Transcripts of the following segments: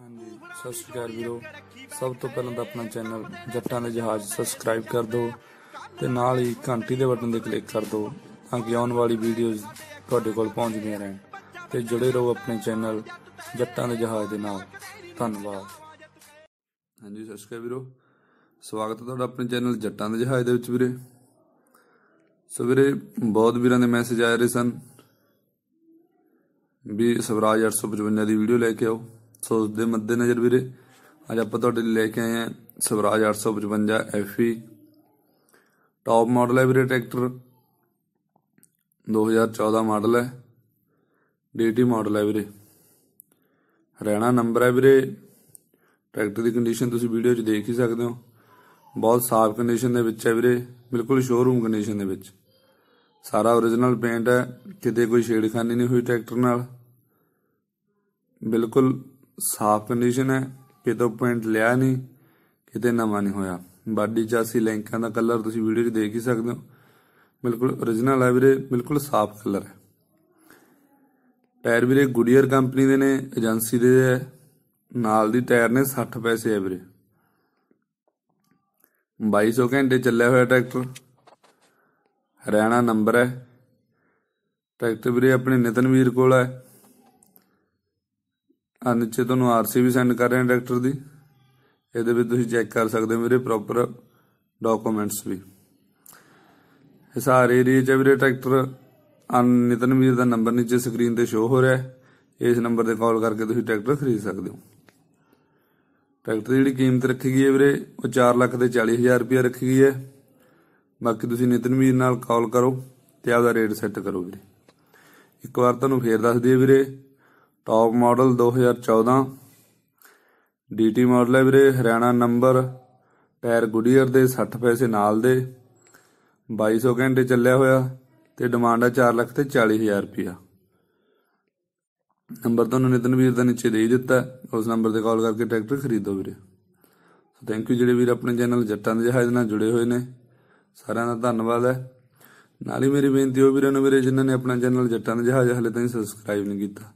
ਹਾਂਜੀ ਸਤਿ ਸ਼੍ਰੀ ਅਕਾਲ ਵੀਰੋ ਸਭ ਤੋਂ ਪਹਿਲਾਂ ਤਾਂ ਆਪਣਾ ਚੈਨਲ ਜੱਟਾਂ ਦੇ ਜਹਾਜ਼ ਸਬਸਕ੍ਰਾਈਬ ਕਰ ਦਿਓ ਤੇ ਨਾਲ ਹੀ ਘੰਟੀ ਦੇ ਬਟਨ ਤੇ ਕਲਿੱਕ ਕਰ ਦਿਓ ਤਾਂ ਕਿ ਆਉਣ ਵਾਲੀ ਵੀਡੀਓਜ਼ ਤੁਹਾਡੇ ਕੋਲ ਪਹੁੰਚਦੀਆਂ ਰਹਿਣ ਤੇ ਜੁੜੇ ਰਹੋ ਆਪਣੇ ਚੈਨਲ ਜੱਟਾਂ ਦੇ ਜਹਾਜ਼ ਦੇ ਨਾਲ ਧੰਨਵਾਦ ਹਾਂਜੀ ਸਤਿ ਸ਼੍ਰੀ ਅਕਾਲ ਵੀਰੋ ਸਵਾਗਤ ਹੈ ਤੁਹਾਡਾ ਆਪਣੇ ਚੈਨਲ ਜੱਟਾਂ ਦੇ ਜਹਾਜ਼ ਦੇ ਵਿੱਚ ਵੀਰੇ ਸਵੇਰੇ ਬਹੁਤ ਵੀਰਾਂ ਦੇ ਮੈਸੇਜ ਆ ਰਹੇ ਸਨ ਵੀ ਸਵਰਾਜ 855 ਦੀ ਵੀਡੀਓ ਲੈ ਕੇ ਆਓ ਸੋ ਦੇ ਦੇ ਮੱਦੇਨਜ਼ਰ ਵੀਰੇ ਅੱਜ ਆਪਾਂ ਤੁਹਾਡੇ ਲਈ ਲੈ ਕੇ ਆਏ ਆ ਸਵਰਾਜ 855 FE ਟੌਪ ਮਾਡਲ ਹੈ ਵੀਰੇ ਟਰੈਕਟਰ 2014 ਮਾਡਲ ਹੈ ਡੀਟੀ ਮਾਡਲ ਹੈ ਵੀਰੇ ਹਰਿਆਣਾ ਨੰਬਰ ਹੈ ਵੀਰੇ ਟਰੈਕਟਰ ਦੀ ਕੰਡੀਸ਼ਨ ਤੁਸੀਂ ਵੀਡੀਓ 'ਚ ਦੇਖ ਹੀ ਸਕਦੇ ਹੋ ਬਹੁਤ ਸਾਫ਼ ਕੰਡੀਸ਼ਨ ਦੇ ਵਿੱਚ ਹੈ ਵੀਰੇ ਬਿਲਕੁਲ ਸ਼ੋਰੂਮ ਕੰਡੀਸ਼ਨ ਦੇ ਵਿੱਚ ਸਾਰਾ origignal ਪੇਂਟ ਹੈ ਕਿਤੇ ਕੋਈ ਛੇੜਖਾਨੀ ਨਹੀਂ ਹੋਈ ਟਰੈਕਟਰ ਨਾਲ ਬਿਲਕੁਲ ਸਾਫ ਕੰਡੀਸ਼ਨ ਹੈ ਕਿਤੋਂ ਪੁਆਇੰਟ ਲਿਆ ਨਹੀਂ ਕਿਤੇ ਨਵਾਂ ਨਹੀਂ ਹੋਇਆ ਬਾਡੀ ਚਾਸੀ ਲੈਂਕਾਂ ਦਾ ਕਲਰ ਤੁਸੀਂ ਵੀਡੀਓ 'ਚ ਦੇਖ ਹੀ ਸਕਦੇ ਹੋ ਬਿਲਕੁਲ origignal ਹੈ ਵੀਰੇ ਬਿਲਕੁਲ ਸਾਫ ਕਲਰ ਹੈ ਟਾਇਰ ਵੀਰੇ ਗੁਡੀਅਰ ਕੰਪਨੀ ਦੇ ਨੇ ਏਜੰਸੀ ਦੇ ਨਾਲ ਦੀ ਟਾਇਰ ਨੇ 60 ਪੈਸੇ ਹੈ ਵੀਰੇ 2200 ਘੰਟੇ ਚੱਲਿਆ ਹੋਇਆ ਟਰੈਕਟਰ ਹਰਿਆਣਾ ਨੰਬਰ ਹੈ ਟਰੈਕਟਰ ਵੀਰੇ ਆਪਣੇ ਨਿਤਨਵੀਰ ਕੋਲ ਹੈ ਆ ਨੀਚੇ ਤੁਹਾਨੂੰ ਆਰਸੀ ਵੀ ਸੈਂਡ ਕਰ ਰਹੇ ਹਾਂ ਡਾਕਟਰ ਦੀ ਇਹਦੇ ਵਿੱਚ ਤੁਸੀਂ ਚੈੱਕ ਕਰ ਸਕਦੇ ਹੋ ਮੇਰੇ ਪ੍ਰੋਪਰ ਡਾਕੂਮੈਂਟਸ ਵੀ ਸਾਰੇ ਏਰੀਆ ਚ ਵੀਰੇ ਡਾਕਟਰ ਅਨਿਤਨ ਵੀਰ ਦਾ ਨੰਬਰ ਨੀਚੇ ਸਕਰੀਨ ਤੇ ਸ਼ੋ ਹੋ ਰਿਹਾ ਹੈ ਇਸ ਨੰਬਰ ਤੇ ਕਾਲ ਕਰਕੇ ਤੁਸੀਂ ਟਰੈਕਟਰ ਖਰੀਦ ਸਕਦੇ ਹੋ ਟਰੈਕਟਰ ਦੀ ਜਿਹੜੀ ਕੀਮਤ ਰੱਖੀ ਗਈ ਹੈ ਵੀਰੇ ਉਹ 4 ਲੱਖ ਦੇ 40000 ਰੁਪਏ ਰੱਖੀ ਗਈ ਹੈ ਬਾਕੀ ਤੁਸੀਂ ਨਿਤਨ ਵੀਰ ਨਾਲ ਕਾਲ ਕਰੋ ਤੇ ਆਪਦਾ ਰੇਟ ਸੈੱਟ ਕਰੋ ਵੀਰੇ ਇੱਕ ਵਾਰ ਤੁਹਾਨੂੰ ਫੇਰ ਦੱਸ ਦਈਏ ਵੀਰੇ ਟਾਪ ਮਾਡਲ 2014 ਡੀਟੀ ਮਾਡਲ ਹੈ ਵੀਰੇ ਹਰਿਆਣਾ ਨੰਬਰ ਟਾਇਰ ਗੁਡੀਅਰ ਦੇ 60 ਪੈਸੇ ਨਾਲ ਦੇ 2200 ਘੰਟੇ ਚੱਲਿਆ ਹੋਇਆ ਤੇ ਡਿਮਾਂਡ ਹੈ 4 ਲੱਖ ਤੇ 40000 ਰੁਪਇਆ ਨੰਬਰ ਤੁਹਾਨੂੰ ਨਿਤਨ ਵੀਰ ਦਾ ਨੀਚੇ ਦੇ ਦਿੱਤਾ ਉਸ ਨੰਬਰ ਤੇ ਕਾਲ ਕਰਕੇ ਟਰੈਕਟਰ ਖਰੀਦੋ ਵੀਰੇ ਥੈਂਕ ਯੂ ਜਿਹੜੇ ਵੀਰ ਆਪਣੇ ਚੈਨਲ ਜੱਟਾਂ ਦੇ ਜਹਾਜ਼ ਨਾਲ ਜੁੜੇ ਹੋਏ ਨੇ ਸਾਰਿਆਂ ਦਾ ਧੰਨਵਾਦ ਹੈ ਨਾਲ ਹੀ ਮੇਰੀ ਬੇਨਤੀ ਹੋ ਵੀਰਾਂ ਨੂੰ ਵੀਰੇ ਜਿਨ੍ਹਾਂ ਨੇ ਆਪਣਾ ਚੈਨਲ ਜੱਟਾਂ ਦੇ ਜਹਾਜ਼ ਹਲੇ ਤਾਈਂ ਸਬਸਕ੍ਰਾਈਬ ਨਹੀਂ ਕੀਤਾ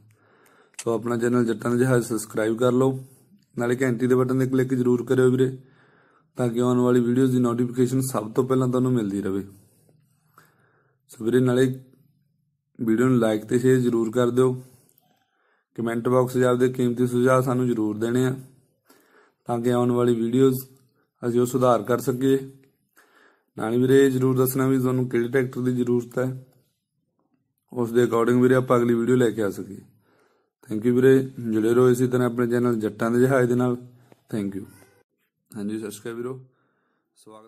ਸੋ ਆਪਣਾ ਚੈਨਲ ਜੱਟਾਂ ਦਾ ਜਹਾਜ਼ ਸਬਸਕ੍ਰਾਈਬ ਕਰ ਲਓ ਨਾਲੇ ਘੰਟੀ ਦੇ ਬਟਨ ਤੇ ਕਲਿੱਕ ਜ਼ਰੂਰ ਕਰਿਓ ਵੀਰੇ ਤਾਂ ਕਿ ਆਉਣ ਵਾਲੀ ਵੀਡੀਓਜ਼ ਦੀ ਨੋਟੀਫਿਕੇਸ਼ਨ ਸਭ ਤੋਂ ਪਹਿਲਾਂ ਤੁਹਾਨੂੰ ਮਿਲਦੀ ਰਹੇ ਸੋ ਵੀਰੇ ਨਾਲੇ ਵੀਡੀਓ ਨੂੰ ਲਾਈਕ ਤੇ ਸ਼ੇਅਰ ਜ਼ਰੂਰ ਕਰ ਦਿਓ ਕਮੈਂਟ ਬਾਕਸ ਜਾਂ ਆਪਦੇ ਕੀਮਤੀ ਸੁਝਾਅ ਸਾਨੂੰ ਜ਼ਰੂਰ ਦੇਣੇ ਆ ਤਾਂ ਕਿ ਆਉਣ ਵਾਲੀ ਵੀਡੀਓਜ਼ ਅਸੀਂ ਉਹ ਸੁਧਾਰ ਕਰ ਸਕੀਏ ਨਾਲੇ ਵੀਰੇ ਜ਼ਰੂਰ ਦੱਸਣਾ ਵੀ ਤੁਹਾਨੂੰ ਕਿਹੜੇ ਟਰੈਕਟਰ ਦੀ ਜ਼ਰੂਰਤ ਹੈ ਉਸ ਦੇ ਅਕੋਰਡਿੰਗ ਵੀਰੇ ਆਪਾਂ ਅਗਲੀ ਵੀਡੀਓ ਲੈ ਕੇ ਆ ਸਕੀਏ ਥੈਂਕ ਯੂ ਵੀਰੇ ਜੁੜੇ ਰਹੋ ਇਸੇ ਤਰ੍ਹਾਂ ਆਪਣੇ ਚੈਨਲ ਜੱਟਾਂ ਦੇ ਜਹਾਜ਼ ਦੇ ਨਾਲ ਥੈਂਕ ਯੂ ਹਾਂਜੀ ਸਬਸਕ੍ਰਾਈਬ ਵੀਰੋ ਸਵਾਗਤ